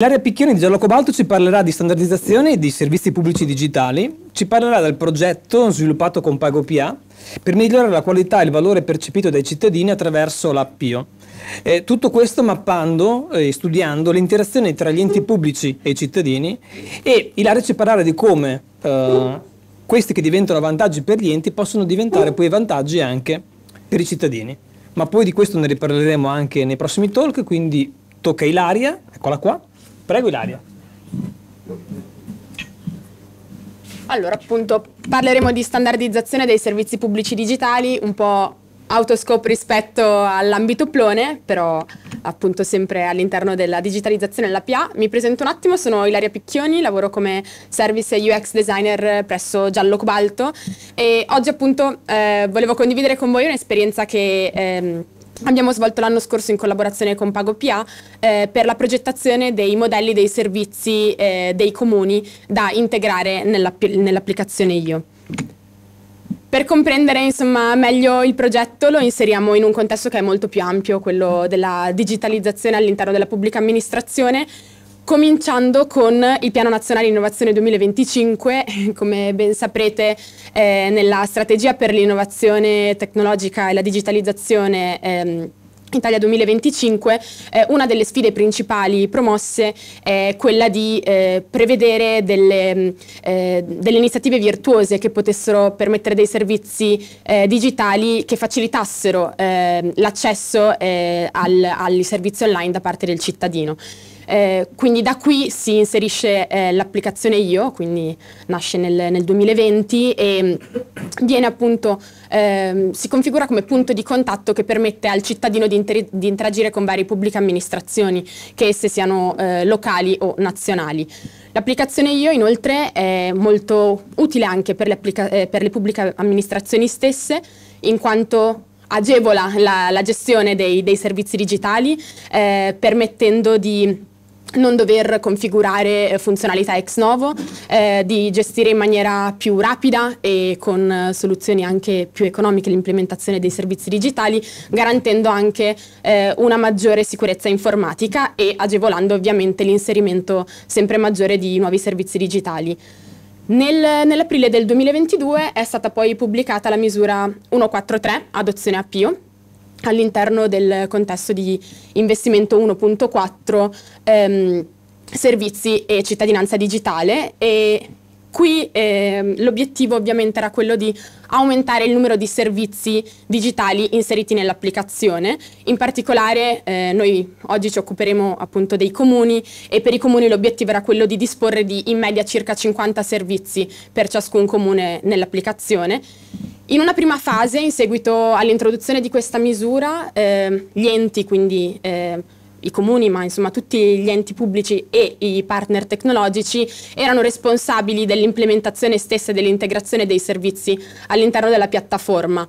Ilaria Picchioni di Giallo Cobalto ci parlerà di standardizzazione e di servizi pubblici digitali, ci parlerà del progetto sviluppato con PagoPA per migliorare la qualità e il valore percepito dai cittadini attraverso l'Appio. Eh, tutto questo mappando e studiando l'interazione tra gli enti pubblici e i cittadini e Ilaria ci parlerà di come eh, questi che diventano vantaggi per gli enti possono diventare poi vantaggi anche per i cittadini. Ma poi di questo ne riparleremo anche nei prossimi talk, quindi tocca a Ilaria, eccola qua. Prego Ilaria. Allora, appunto, parleremo di standardizzazione dei servizi pubblici digitali, un po' autoscope rispetto all'ambito plone, però appunto sempre all'interno della digitalizzazione della PA. Mi presento un attimo, sono Ilaria Picchioni, lavoro come service e UX designer presso Giallo Cobalto e oggi appunto eh, volevo condividere con voi un'esperienza che... Ehm, abbiamo svolto l'anno scorso in collaborazione con PagoPA eh, per la progettazione dei modelli dei servizi eh, dei comuni da integrare nell'app- nell'applicazione IO. Per comprendere insomma, meglio il progetto lo inseriamo in un contesto che è molto più ampio, quello della digitalizzazione all'interno della pubblica amministrazione, cominciando con il Piano Nazionale Innovazione 2025, come ben saprete eh, nella strategia per l'innovazione tecnologica e la digitalizzazione ehm, Italia 2025, eh, una delle sfide principali promosse è quella di eh, prevedere delle, mm, eh, delle, iniziative virtuose che potessero permettere dei servizi eh, digitali che facilitassero ehm, l'accesso eh, al, ai servizi online da parte del cittadino. Eh, quindi da qui si inserisce eh, l'applicazione IO, quindi nasce nel, nel 2020 e mm, viene appunto, eh, si configura come punto di contatto che permette al cittadino di, interi- di interagire con varie pubbliche amministrazioni, che esse siano eh, locali o nazionali. L'applicazione IO inoltre è molto utile anche per le, applica- eh, per le pubbliche amministrazioni stesse, in quanto agevola la, la gestione dei, dei, servizi digitali, eh, permettendo di non dover configurare eh, funzionalità ex novo, eh, di gestire in maniera più rapida e con eh, soluzioni anche più economiche l'implementazione dei servizi digitali, garantendo anche eh, una maggiore sicurezza informatica e agevolando ovviamente l'inserimento sempre maggiore di nuovi servizi digitali. Nel, nell'aprile del 2022 è stata poi pubblicata la misura 143, adozione a Pio, all'interno del contesto di investimento 1.4 ehm, servizi e cittadinanza digitale e qui eh, l'obiettivo ovviamente era quello di aumentare il numero di servizi digitali inseriti nell'applicazione. In particolare eh, noi oggi ci occuperemo appunto dei comuni e per i comuni l'obiettivo era quello di disporre di in media circa 50 servizi per ciascun comune nell'applicazione in una prima fase, in seguito all'introduzione di questa misura, eh, gli enti, quindi eh, i comuni, ma insomma tutti gli enti pubblici e i partner tecnologici erano responsabili dell'implementazione stessa e dell'integrazione dei servizi all'interno della piattaforma.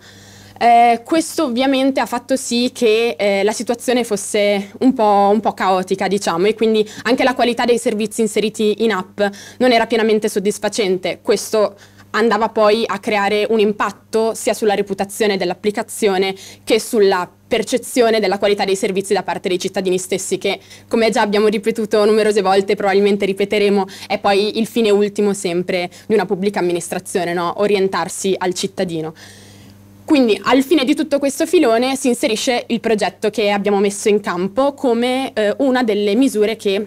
Eh, questo ovviamente ha fatto sì che eh, la situazione fosse un po', un po', caotica, diciamo, e quindi anche la qualità dei servizi inseriti in app non era pienamente soddisfacente. Questo andava poi a creare un impatto sia sulla reputazione dell'applicazione che sulla percezione della qualità dei servizi da parte dei cittadini stessi che come già abbiamo ripetuto numerose volte probabilmente ripeteremo è poi il fine ultimo sempre di una pubblica amministrazione, no? orientarsi al cittadino. Quindi al fine di tutto questo filone si inserisce il progetto che abbiamo messo in campo come eh, una delle misure che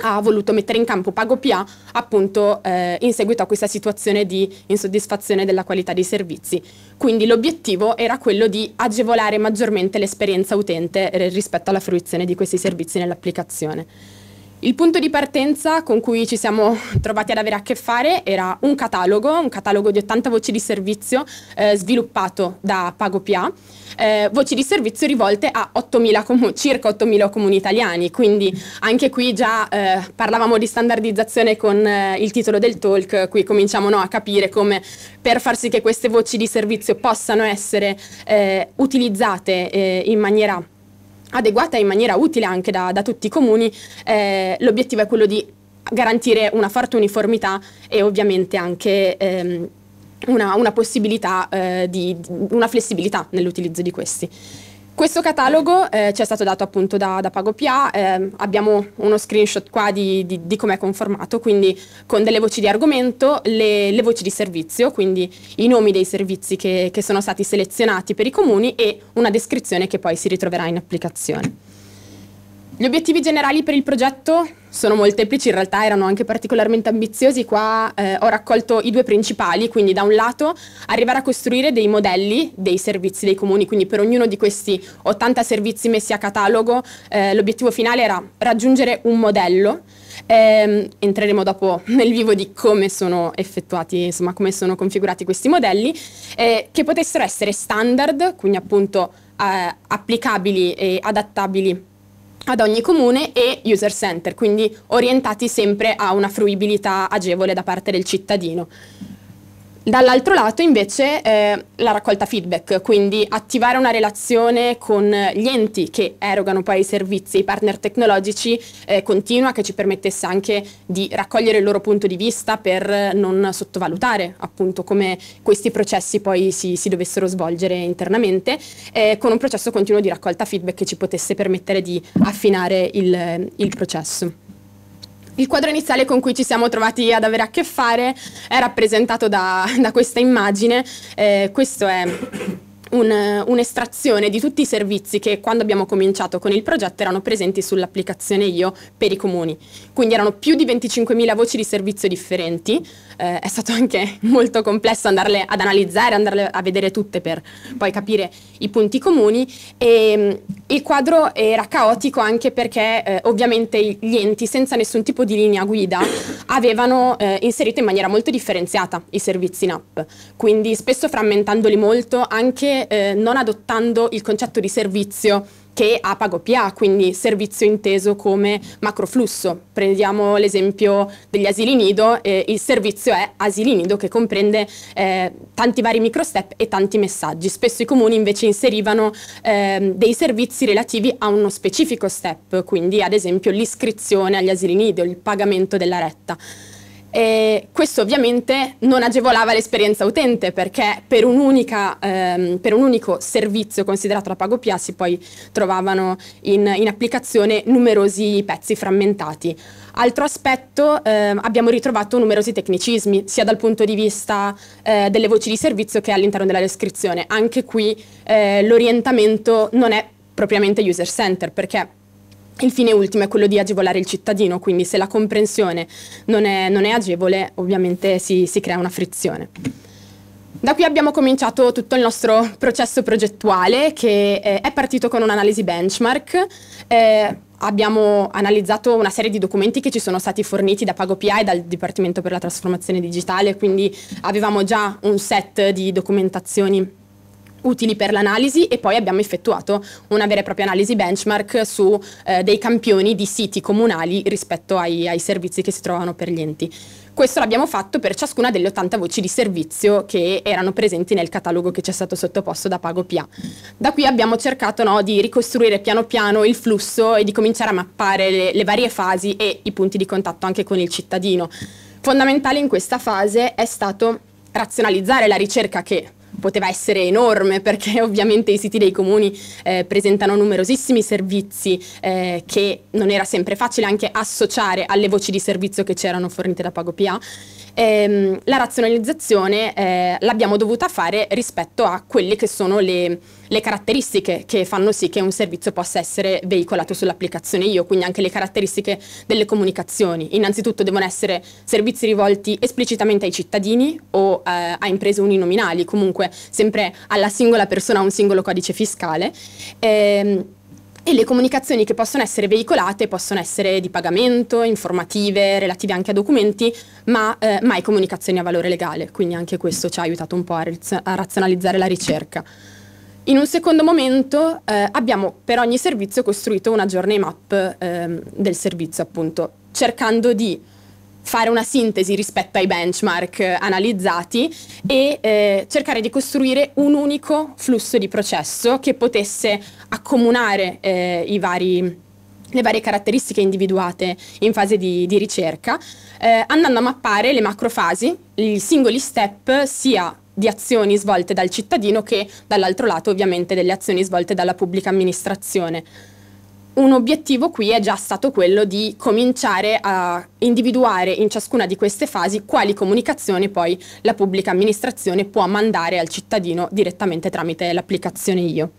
ha voluto mettere in campo PagoPA appunto eh, in seguito a questa situazione di insoddisfazione della qualità dei servizi. Quindi l'obiettivo era quello di agevolare maggiormente l'esperienza utente eh, rispetto alla fruizione di questi servizi nell'applicazione. Il punto di partenza con cui ci siamo trovati ad avere a che fare era un catalogo, un catalogo di 80 voci di servizio eh, sviluppato da PagoPA, eh, voci di servizio rivolte a 8.000 comu- circa 8.000 comuni italiani, quindi anche qui già eh, parlavamo di standardizzazione con eh, il titolo del talk, qui cominciamo no, a capire come per far sì che queste voci di servizio possano essere eh, utilizzate eh, in maniera adeguata in maniera utile anche da, da tutti i comuni, eh, l'obiettivo è quello di garantire una forte uniformità e ovviamente anche ehm, una, una, possibilità eh, di una flessibilità nell'utilizzo di questi. Questo catalogo eh, ci è stato dato appunto da, da PagoPA, eh, abbiamo uno screenshot qua di, di, di com'è conformato, quindi con delle voci di argomento, le, le, voci di servizio, quindi i nomi dei servizi che, che sono stati selezionati per i comuni e una descrizione che poi si ritroverà in applicazione. Gli obiettivi generali per il progetto sono molteplici, in realtà erano anche particolarmente ambiziosi, qua eh, ho raccolto i due principali, quindi da un lato arrivare a costruire dei modelli dei servizi dei comuni, quindi per ognuno di questi 80 servizi messi a catalogo eh, l'obiettivo finale era raggiungere un modello, eh, entreremo dopo nel vivo di come sono effettuati, insomma come sono configurati questi modelli, eh, che potessero essere standard, quindi appunto eh, applicabili e adattabili ad ogni comune e user center, quindi orientati sempre a una fruibilità agevole da parte del cittadino. Dall'altro lato invece eh, la raccolta feedback, quindi attivare una relazione con gli enti che erogano poi i servizi, i partner tecnologici eh, continua che ci permettesse anche di raccogliere il loro punto di vista per non sottovalutare appunto come questi processi poi si, si dovessero svolgere internamente, eh, con un processo continuo di raccolta feedback che ci potesse permettere di affinare il, il processo. Il quadro iniziale con cui ci siamo trovati ad avere a che fare è rappresentato da, da questa immagine. Eh, questo è un, eh, un'estrazione di tutti i servizi che quando abbiamo cominciato con il progetto erano presenti sull'applicazione Io per i comuni. Quindi erano più di 25.000 voci di servizio differenti, eh, è stato anche molto complesso andarle ad analizzare, andarle a vedere tutte per poi capire i punti comuni e mm, il quadro era caotico anche perché eh, ovviamente gli enti senza nessun tipo di linea guida avevano eh, inserito in maniera molto differenziata i servizi in app, quindi spesso frammentandoli molto anche eh, non adottando il concetto di servizio che ha pago PA, quindi servizio inteso come macroflusso. Prendiamo l'esempio degli asili nido, eh, il servizio è asili nido che comprende eh, tanti vari microstep e tanti messaggi. Spesso i comuni invece inserivano eh, dei servizi relativi a uno specifico step, quindi ad esempio l'iscrizione agli asili nido, il pagamento della retta. E questo ovviamente non agevolava l'esperienza utente perché per, ehm, per un unico servizio considerato la PagoPA si poi trovavano in, in applicazione numerosi pezzi frammentati. Altro aspetto, ehm, abbiamo ritrovato numerosi tecnicismi, sia dal punto di vista eh, delle voci di servizio che all'interno della descrizione. Anche qui eh, l'orientamento non è propriamente user center perché il fine ultimo è quello di agevolare il cittadino, quindi se la comprensione non è, non è agevole ovviamente si, si crea una frizione. Da qui abbiamo cominciato tutto il nostro processo progettuale che eh, è partito con un'analisi benchmark. Eh, abbiamo analizzato una serie di documenti che ci sono stati forniti da PagoPI e dal Dipartimento per la Trasformazione Digitale, quindi avevamo già un set di documentazioni utili per l'analisi e poi abbiamo effettuato una vera e propria analisi benchmark su eh, dei campioni di siti comunali rispetto ai, ai, servizi che si trovano per gli enti. Questo l'abbiamo fatto per ciascuna delle 80 voci di servizio che erano presenti nel catalogo che ci è stato sottoposto da PagoPA. Da qui abbiamo cercato no, di ricostruire piano piano il flusso e di cominciare a mappare le, le varie fasi e i punti di contatto anche con il cittadino. Fondamentale in questa fase è stato razionalizzare la ricerca che poteva essere enorme perché ovviamente i siti dei comuni eh, presentano numerosissimi servizi eh, che non era sempre facile anche associare alle voci di servizio che c'erano fornite da PagoPA. Ehm, la razionalizzazione eh, l'abbiamo dovuta fare rispetto a quelle che sono le le caratteristiche che fanno sì che un servizio possa essere veicolato sull'applicazione io, quindi anche le caratteristiche delle comunicazioni. Innanzitutto devono essere servizi rivolti esplicitamente ai cittadini o eh, a imprese uninominali, comunque sempre alla singola persona, a un singolo codice fiscale. Ehm, e le comunicazioni che possono essere veicolate possono essere di pagamento, informative, relative anche a documenti, ma eh, mai comunicazioni a valore legale. Quindi anche questo ci ha aiutato un po' a, raz a razionalizzare la ricerca. In un secondo momento eh, abbiamo per ogni servizio costruito una journey map ehm, del servizio, appunto, cercando di fare una sintesi rispetto ai benchmark eh, analizzati e eh, cercare di costruire un unico flusso di processo che potesse accomunare eh, vari, le varie caratteristiche individuate in fase di, di ricerca, eh, andando a mappare le macrofasi, i singoli step sia di azioni svolte dal cittadino che dall'altro lato ovviamente delle azioni svolte dalla pubblica amministrazione. Un obiettivo qui è già stato quello di cominciare a individuare in ciascuna di queste fasi quali comunicazioni poi la pubblica amministrazione può mandare al cittadino direttamente tramite l'applicazione IO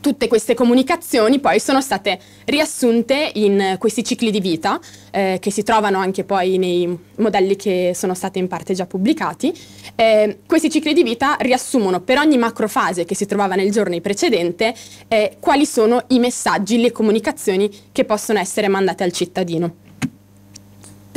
tutte queste comunicazioni poi sono state riassunte in questi cicli di vita eh, che si trovano anche poi nei modelli che sono stati in parte già pubblicati. Eh, questi cicli di vita riassumono per ogni macrofase che si trovava nel giorno precedente eh, quali sono i messaggi, le comunicazioni che possono essere mandate al cittadino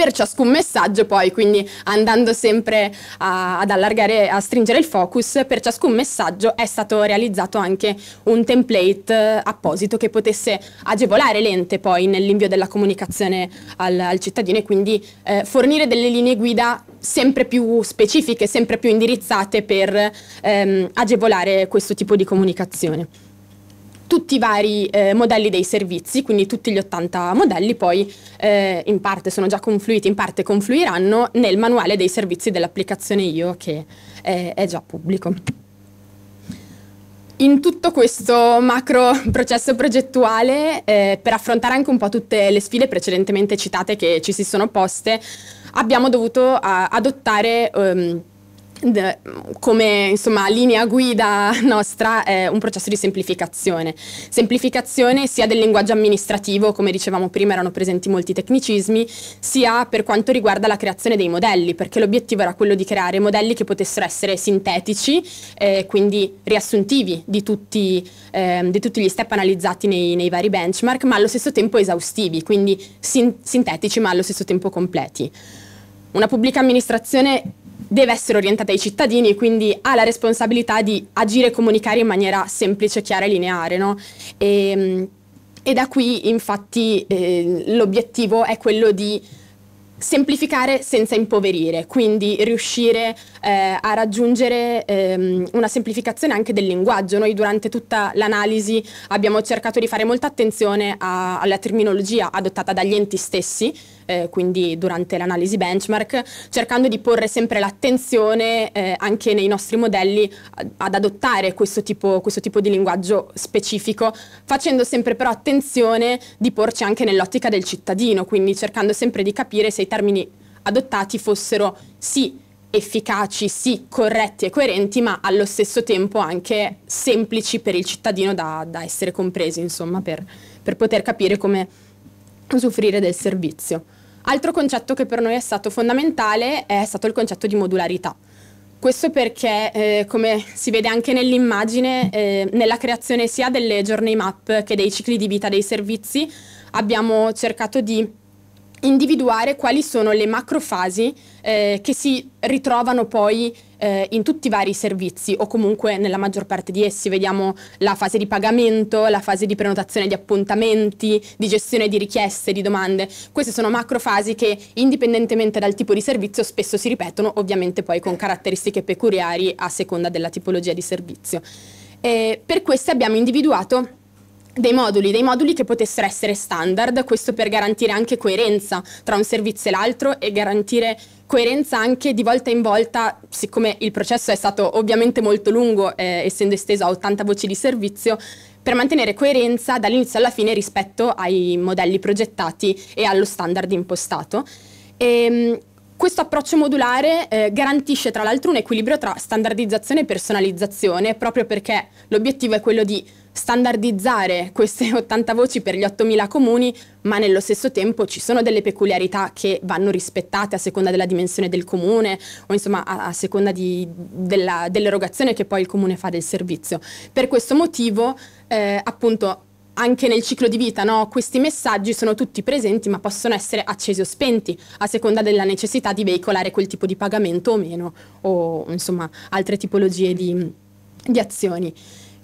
per ciascun messaggio poi, quindi andando sempre a, ad allargare, a stringere il focus, per ciascun messaggio è stato realizzato anche un template eh, apposito che potesse agevolare l'ente poi nell'invio della comunicazione al, al cittadino e quindi eh, fornire delle linee guida sempre più specifiche, sempre più indirizzate per ehm, agevolare questo tipo di comunicazione tutti i vari eh, modelli dei servizi, quindi tutti gli 80 modelli poi eh, in parte sono già confluiti, in parte confluiranno nel manuale dei servizi dell'applicazione IO che eh, è già pubblico. In tutto questo macro processo progettuale, eh, per affrontare anche un po' tutte le sfide precedentemente citate che ci si sono poste, abbiamo dovuto adottare... Um, come insomma, linea guida nostra è un processo di semplificazione. Semplificazione sia del linguaggio amministrativo, come dicevamo prima erano presenti molti tecnicismi, sia per quanto riguarda la creazione dei modelli, perché l'obiettivo era quello di creare modelli che potessero essere sintetici, eh, quindi riassuntivi di tutti, eh, di tutti, gli step analizzati nei, nei, vari benchmark, ma allo stesso tempo esaustivi, quindi sin sintetici ma allo stesso tempo completi. Una pubblica amministrazione deve essere orientata ai cittadini e quindi ha la responsabilità di agire e comunicare in maniera semplice, chiara e lineare. No? E, ehm, e, da qui infatti eh, l'obiettivo è quello di semplificare senza impoverire, quindi riuscire eh, a raggiungere ehm, una semplificazione anche del linguaggio. Noi durante tutta l'analisi abbiamo cercato di fare molta attenzione a, alla terminologia adottata dagli enti stessi, eh, quindi durante l'analisi benchmark, cercando di porre sempre l'attenzione eh, anche nei nostri modelli ad adottare questo tipo, questo tipo di linguaggio specifico, facendo sempre però attenzione di porci anche nell'ottica del cittadino, quindi cercando sempre di capire se i termini adottati fossero sì efficaci, sì, corretti e coerenti, ma allo stesso tempo anche semplici per il cittadino da, da essere compresi, insomma, per, per poter capire come usufruire del servizio. Altro concetto che per noi è stato fondamentale è stato il concetto di modularità. Questo perché, eh, come si vede anche nell'immagine, eh, nella creazione sia delle journey map che dei cicli di vita dei servizi, abbiamo cercato di individuare quali sono le macrofasi eh, che si ritrovano poi eh, in tutti i vari servizi o comunque nella maggior parte di essi. Vediamo la fase di pagamento, la fase di prenotazione di appuntamenti, di gestione di richieste, di domande. Queste sono macrofasi che indipendentemente dal tipo di servizio spesso si ripetono, ovviamente poi con caratteristiche peculiari a seconda della tipologia di servizio. Eh, per queste abbiamo individuato dei moduli, dei moduli che potessero essere standard, questo per garantire anche coerenza tra un servizio e l'altro e garantire coerenza anche di volta in volta, siccome il processo è stato ovviamente molto lungo, eh, essendo esteso a 80 voci di servizio, per mantenere coerenza dall'inizio alla fine rispetto ai modelli progettati e allo standard impostato. E, ehm, questo approccio modulare eh, garantisce tra l'altro un equilibrio tra standardizzazione e personalizzazione, proprio perché l'obiettivo è quello di standardizzare queste 80 voci per gli 8.000 comuni, ma nello stesso tempo ci sono delle peculiarità che vanno rispettate a seconda della dimensione del comune o insomma a, a seconda dell'erogazione che poi il comune fa del servizio. Per questo motivo eh, appunto anche nel ciclo di vita, no? questi messaggi sono tutti presenti ma possono essere accesi o spenti a seconda della necessità di veicolare quel tipo di pagamento o meno o insomma altre tipologie di, di azioni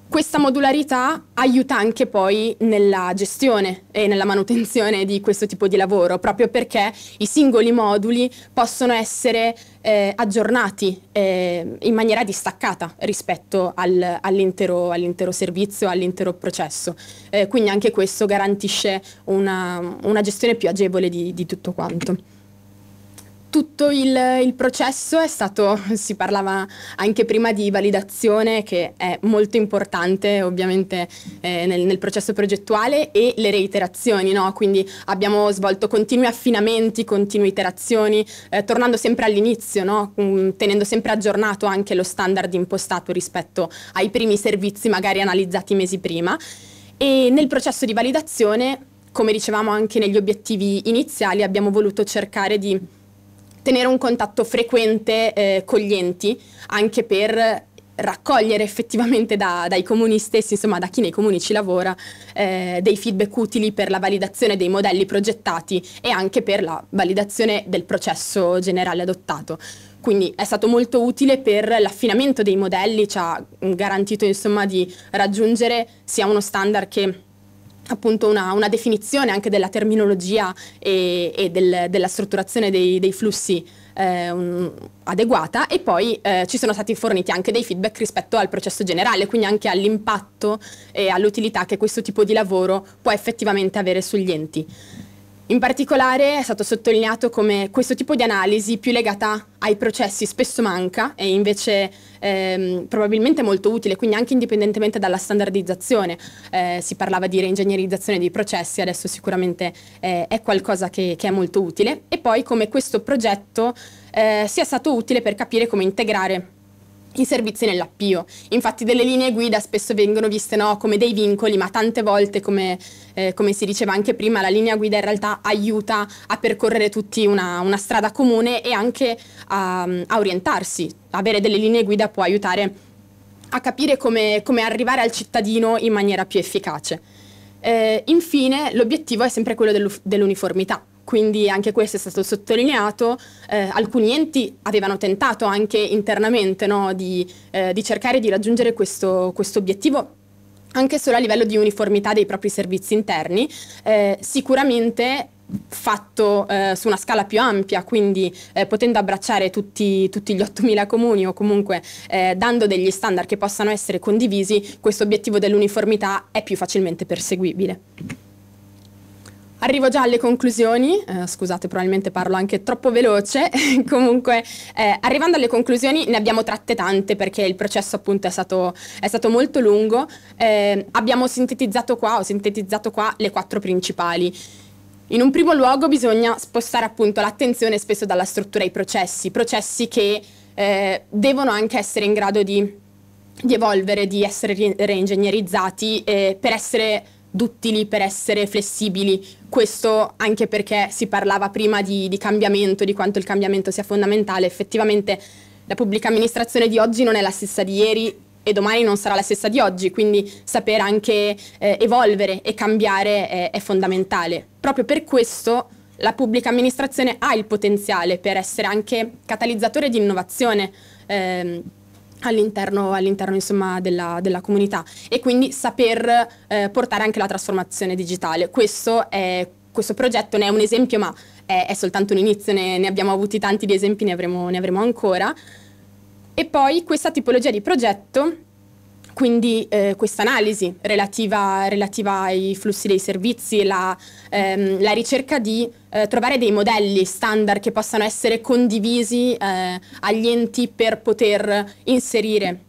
questa modularità aiuta anche poi nella gestione e nella manutenzione di questo tipo di lavoro, proprio perché i singoli moduli possono essere eh, aggiornati eh, in maniera distaccata rispetto al, all'intero, all servizio, all'intero processo. Eh, quindi anche questo garantisce una, una gestione più agevole di, di tutto quanto tutto il, il, processo è stato, si parlava anche prima di validazione che è molto importante ovviamente eh, nel, nel, processo progettuale e le reiterazioni, no? quindi abbiamo svolto continui affinamenti, continue iterazioni, eh, tornando sempre all'inizio, no? Mm, tenendo sempre aggiornato anche lo standard impostato rispetto ai primi servizi magari analizzati mesi prima e nel processo di validazione, come dicevamo anche negli obiettivi iniziali, abbiamo voluto cercare di tenere un contatto frequente eh, con gli enti, anche per raccogliere effettivamente da, dai comuni stessi, insomma da chi nei comuni ci lavora, eh, dei feedback utili per la validazione dei modelli progettati e anche per la validazione del processo generale adottato. Quindi è stato molto utile per l'affinamento dei modelli, ci ha garantito insomma di raggiungere sia uno standard che appunto una, una, definizione anche della terminologia e, e del, della strutturazione dei, dei flussi eh, un, adeguata e poi eh, ci sono stati forniti anche dei feedback rispetto al processo generale, quindi anche all'impatto e all'utilità che questo tipo di lavoro può effettivamente avere sugli enti. In particolare è stato sottolineato come questo tipo di analisi più legata ai processi spesso manca e invece ehm, probabilmente molto utile, quindi anche indipendentemente dalla standardizzazione. Eh, si parlava di reingegnerizzazione dei processi, adesso sicuramente eh, è qualcosa che, che, è molto utile. E poi come questo progetto eh, sia stato utile per capire come integrare i servizi nell'appio. Infatti delle linee guida spesso vengono viste no, come dei vincoli, ma tante volte, come, eh, come, si diceva anche prima, la linea guida in realtà aiuta a percorrere tutti una, una strada comune e anche a, a, orientarsi. Avere delle linee guida può aiutare a capire come, come arrivare al cittadino in maniera più efficace. Eh, infine, l'obiettivo è sempre quello dell'uniformità quindi anche questo è stato sottolineato. Eh, alcuni enti avevano tentato anche internamente no, di, eh, di, cercare di raggiungere questo, questo obiettivo anche solo a livello di uniformità dei propri servizi interni, eh, sicuramente fatto eh, su una scala più ampia, quindi eh, potendo abbracciare tutti, tutti, gli 8.000 comuni o comunque eh, dando degli standard che possano essere condivisi, questo obiettivo dell'uniformità è più facilmente perseguibile. Arrivo già alle conclusioni, eh, scusate probabilmente parlo anche troppo veloce, comunque eh, arrivando alle conclusioni ne abbiamo tratte tante perché il processo appunto è stato, è stato molto lungo, eh, abbiamo sintetizzato qua, ho sintetizzato qua le quattro principali. In un primo luogo bisogna spostare appunto l'attenzione spesso dalla struttura ai processi, processi che eh, devono anche essere in grado di, di evolvere, di essere reingegnerizzati eh, per essere duttili, per essere flessibili. Questo anche perché si parlava prima di, di cambiamento, di quanto il cambiamento sia fondamentale. Effettivamente la pubblica amministrazione di oggi non è la stessa di ieri e domani non sarà la stessa di oggi, quindi saper anche eh, evolvere e cambiare eh, è fondamentale. Proprio per questo la pubblica amministrazione ha il potenziale per essere anche catalizzatore di innovazione. Ehm, All'interno, all'interno, insomma, della, della, comunità e quindi saper eh, portare anche la trasformazione digitale. Questo, è, questo progetto ne è un esempio, ma è, è soltanto un inizio, ne, ne, abbiamo avuti tanti di esempi, ne avremo, ne avremo ancora. E poi questa tipologia di progetto quindi eh, questa analisi relativa, relativa, ai flussi dei servizi, la, ehm, la ricerca di eh, trovare dei modelli standard che possano essere condivisi eh, agli enti per poter inserire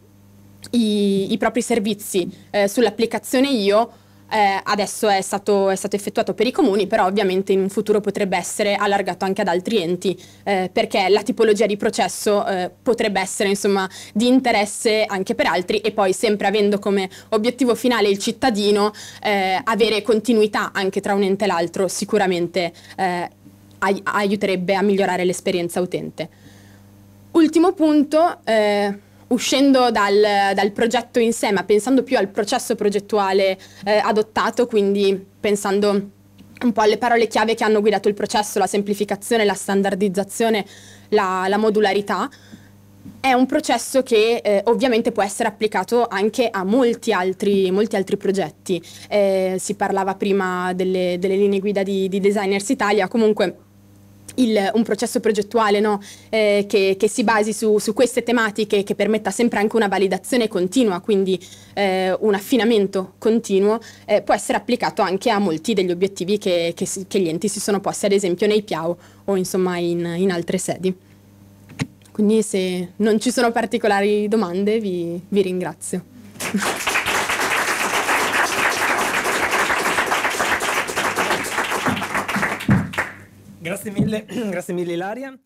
i, i propri servizi eh, sull'applicazione IO eh, adesso è stato, è stato, effettuato per i comuni, però ovviamente in un futuro potrebbe essere allargato anche ad altri enti, eh, perché la tipologia di processo eh, potrebbe essere insomma, di interesse anche per altri e poi sempre avendo come obiettivo finale il cittadino, eh, avere continuità anche tra un ente e l'altro sicuramente eh, ai aiuterebbe a migliorare l'esperienza utente. Ultimo punto, eh, uscendo dal, dal, progetto in sé, ma pensando più al processo progettuale eh, adottato, quindi pensando un po' alle parole chiave che hanno guidato il processo, la semplificazione, la standardizzazione, la, la modularità, è un processo che eh, ovviamente può essere applicato anche a molti altri, molti altri progetti. Eh, si parlava prima delle, delle linee guida di, di Designers Italia, comunque il, un processo progettuale no? eh, che, che, si basi su, su, queste tematiche che permetta sempre anche una validazione continua, quindi eh, un affinamento continuo, eh, può essere applicato anche a molti degli obiettivi che, che, che, gli enti si sono posti, ad esempio nei PIAO o insomma in, in altre sedi. Quindi se non ci sono particolari domande vi, vi ringrazio. Grazie mille, grazie mille Ilaria.